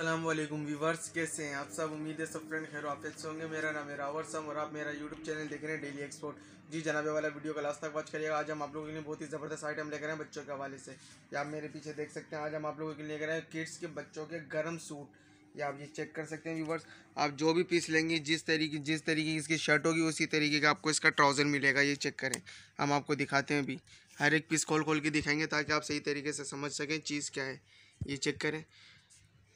अल्लाम वीवर्स कैसे हैं आप सब उम्मीद है सब फ्रेंड खैर आप अच्छे होंगे मेरा नाम मेरा और सम और आप मेरा यूट्यूब चैनल देख रहे हैं डेली एक्सपोर्ट जी जनाबे वाला वीडियो का लास्ट तक वॉच करिएगा आज हम आप लोगों के लिए बहुत ही ज़बरदस्त आइटम लेकर आए हैं बच्चों के हवाले से या आप मेरे पीछे देख सकते हैं आज हम आप लोगों के लिए लेकर आए किड्स के बच्चों के गर्म सूट या आप ये चेक कर सकते हैं व्यूवर्स आप जो भी पीस लेंगे जिस तरीके जिस तरीके की इसकी शर्ट होगी उसी तरीके का आपको इसका ट्राउज़र मिलेगा ये चेक करें हम आपको दिखाते हैं अभी हर एक पीस खोल खोल के दिखाएंगे ताकि आप सही तरीके से समझ सकें चीज़ क्या है ये चेक करें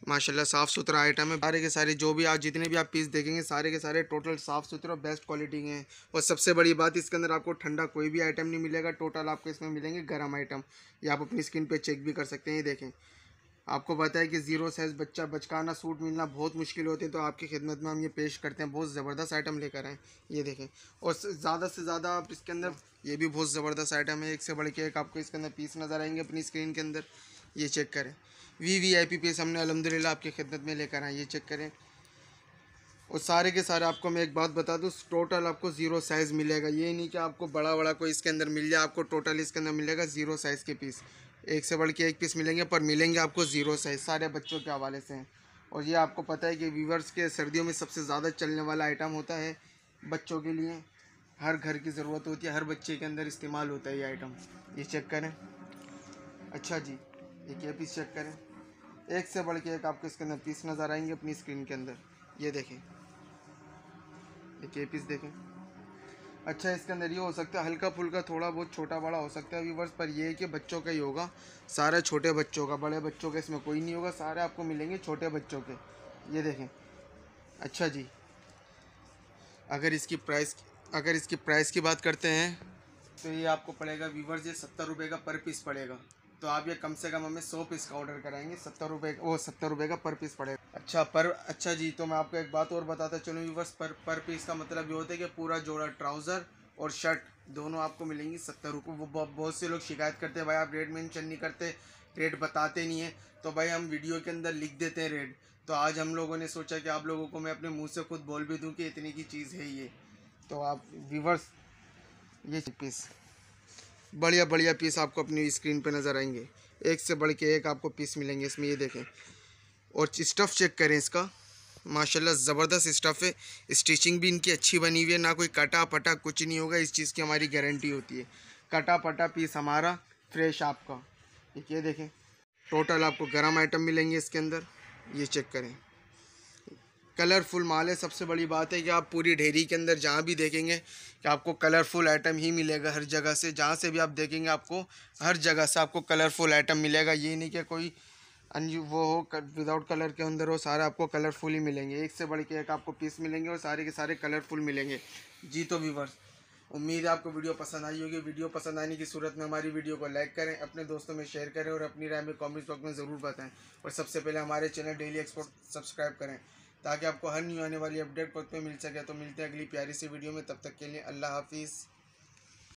माशाल्लाह साफ़ सुथरा आइटम है सारे के सारे जो भी आप जितने भी आप पीस देखेंगे सारे के सारे टोटल साफ़ सुथरा और बेस्ट क्वालिटी के हैं और सबसे बड़ी बात इसके अंदर आपको ठंडा कोई भी आइटम नहीं मिलेगा टोटल आपको इसमें मिलेंगे गर्म आइटम ये आप अपनी स्किन पे चेक भी कर सकते हैं ये देखें आपको पता है कि ज़ीरो साइज़ बच्चा बचकाना सूट मिलना बहुत मुश्किल होती है तो आपकी खिदमत में हम ये पेश करते हैं बहुत ज़बरदस्त आइटम लेकर आएँ ये देखें और ज़्यादा से ज़्यादा आप इसके अंदर ये भी बहुत ज़बरदस्त आइटम है एक से बढ़ के एक आपको इसके अंदर पीस नज़र आएंगे अपनी स्क्रीन के अंदर ये चेक करें वी वी आई पी पे हमने अलहमदिल्ला आपकी खिदमत में लेकर आए ये चेक करें और सारे के सारे आपको मैं एक बात बता दूँ टोटल आपको ज़ीरो साइज़ मिलेगा ये नहीं कि आपको बड़ा बड़ा कोई इसके अंदर मिल जाए आपको टोटल इसके अंदर मिलेगा ज़ीरो साइज़ के पीस एक से बढ़ के एक पीस मिलेंगे पर मिलेंगे आपको ज़ीरो साइज़ सारे बच्चों के हवाले से हैं और ये आपको पता है कि वीवर्स के सर्दियों में सबसे ज़्यादा चलने वाला आइटम होता है बच्चों के लिए हर घर की ज़रूरत होती है हर बच्चे के अंदर इस्तेमाल होता है ये आइटम ये चेक करें अच्छा जी एक ये पीस चेक करें एक से बढ़ के एक आपको इसके अंदर पीस नज़र आएंगे अपनी स्क्रीन के अंदर ये देखें एक ये पीस देखें अच्छा इसके अंदर ये हो सकता है हल्का फुल्का थोड़ा बहुत छोटा बड़ा हो सकता है व्यूवर्स पर ये है कि बच्चों का ही होगा सारा छोटे बच्चों का बड़े बच्चों का इसमें कोई नहीं होगा सारे आपको मिलेंगे छोटे बच्चों के ये देखें अच्छा जी अगर इसकी प्राइस अगर इसकी प्राइस की बात करते हैं तो ये आपको पड़ेगा व्यूवर्स ये सत्तर रुपये का पर पीस पड़ेगा तो आप ये कम से कम हमें सौ पीस का ऑर्डर कराएंगे सत्तर रुपये वो सत्तर रुपये का पर पीस पड़ेगा अच्छा पर अच्छा जी तो मैं आपको एक बात और बताता चलूँ बस पर पर पीस का मतलब ये होता है कि पूरा जोड़ा ट्राउज़र और शर्ट दोनों आपको मिलेंगी सत्तर रुपये वो बहुत से लोग शिकायत करते हैं भाई आप रेट मैंशन नहीं करते रेट बताते नहीं हैं तो भाई हम वीडियो के अंदर लिख देते हैं रेट तो आज हम लोगों ने सोचा कि आप लोगों को मैं अपने मुँह से खुद बोल भी दूँ कि इतनी की चीज़ है ये तो आप विवर्स ये पीस बढ़िया बढ़िया पीस आपको अपनी स्क्रीन पे नज़र आएंगे एक से बढ़ के एक आपको पीस मिलेंगे इसमें ये देखें और स्टफ़ चेक करें इसका माशाल्लाह ज़बरदस्त स्टफ़ है स्टिचिंग भी इनकी अच्छी बनी हुई है ना कोई कटा पटा कुछ नहीं होगा इस चीज़ की हमारी गारंटी होती है कटा पटा पीस हमारा फ्रेश आपका ये देखें टोटल आपको गर्म आइटम मिलेंगे इसके अंदर ये चेक करें कलरफुल माल है सबसे बड़ी बात है कि आप पूरी ढेरी के अंदर जहाँ भी देखेंगे कि आपको कलरफुल आइटम ही मिलेगा हर जगह से जहाँ से भी आप देखेंगे आपको हर जगह से आपको कलरफुल आइटम मिलेगा ये नहीं कि कोई वो हो विदाउट कलर के अंदर हो सारा आपको कलरफुल ही मिलेंगे एक से बढ़ के एक आपको पीस मिलेंगे और सारे के सारे कलरफुल मिलेंगे जी तो व्यूवर्स उम्मीद है आपको वीडियो पसंद आई होगी वीडियो पसंद आने की सूरत में हमारी वीडियो को लाइक करें अपने दोस्तों में शेयर करें और अपनी राय में कॉमेंट्स बॉक्स में ज़रूर बताएँ और सबसे पहले हमारे चैनल डेली एक्सपोर्ट सब्सक्राइब करें ताकि आपको हर न्यू आने वाली अपडेट वक्त पर मिल सके तो मिलते हैं अगली प्यारी सी वीडियो में तब तक के लिए अल्लाह हाफिज़